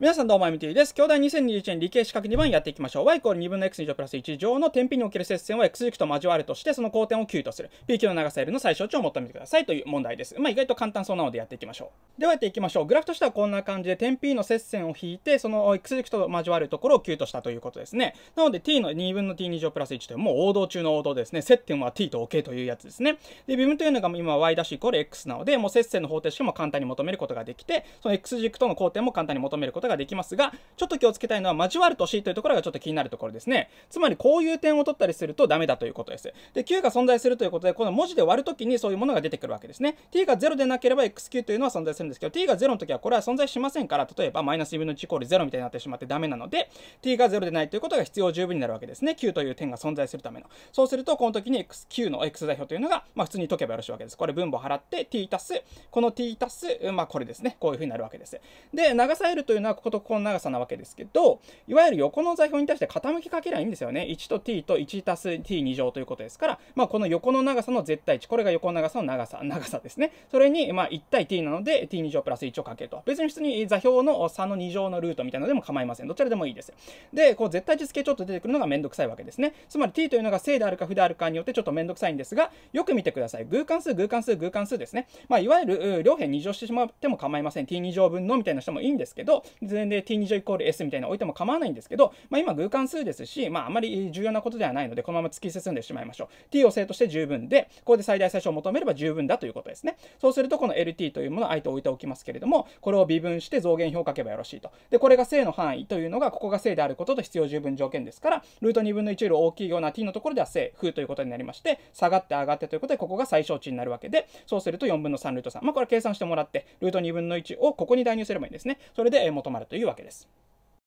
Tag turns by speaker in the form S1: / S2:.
S1: 皆さんどうも、ミティです。兄弟2021年理系四角2番やっていきましょう。y イコール2分の x2 乗プラス1乗の点 P における接線を x 軸と交わるとして、その交点を Q とする。PQ の長さ L の最小値を求めてくださいという問題です。まあ意外と簡単そうなのでやっていきましょう。ではやっていきましょう。グラフとしてはこんな感じで点 P の接線を引いて、その x 軸と交わるところを Q としたということですね。なので t の2分の t2 乗プラス1というもう王道中の王道ですね。接点は t と OK というやつですね。で、微分というのが今 y' イコール x なので、もう接線の方程式も簡単に求めることができて、その x 軸との交点も簡単に求めることがができますが、ちょっと気をつけたいのは交わる年というところがちょっと気になるところですね。つまりこういう点を取ったりするとダメだということです。で、Q が存在するということで、この文字で割るときにそういうものが出てくるわけですね。t が0でなければ xq というのは存在するんですけど、t が0の時はこれは存在しませんから、例えばマイナス2分の1イコール0みたいになってしまってダメなので、t が0でないということが必要十分になるわけですね。9という点が存在するための。そうすると、この時に xq の x 代表というのが、まあ普通に解けばよろしいわけです。これ分母払って t 足す、この t 足す、まあこれですね。こういうふうになるわけです。で、流さるというのはことここの長さなわけですけど、いわゆる横の座標に対して傾きかけりゃいいんですよね。1と t と1たす t2 乗ということですから、まあ、この横の長さの絶対値、これが横の長さの長さ、長さですね。それに、まあ、1対 t なので t2 乗プラス1をかけると。別に普通に座標の差の2乗のルートみたいなのでも構いません。どちらでもいいです。で、こう絶対値付けちょっと出てくるのがめんどくさいわけですね。つまり t というのが正であるか負であるかによってちょっとめんどくさいんですが、よく見てください。偶関数、偶関数、偶関数ですね。まあ、いわゆる両辺2乗してしまっても構いません。t2 乗分のみたいな人もいいんですけど、然で t20 イコール s みたいな置いても構わないんですけど、まあ、今偶関数ですし、まあ、あまり重要なことではないので、このまま突き進んでしまいましょう。t を正として十分で、ここで最大最小を求めれば十分だということですね。そうすると、この lt というものを相手置いておきますけれども、これを微分して増減表を書けばよろしいと。で、これが正の範囲というのが、ここが正であることと必要十分条件ですから、ルート2分の1より大きいような t のところでは正、負ということになりまして、下がって上がってということで、ここが最小値になるわけで、そうすると4分の3ルート3。まあ、これ計算してもらって、ルート2分の1をここに代入すればいいんですね。それで求まるというわけです。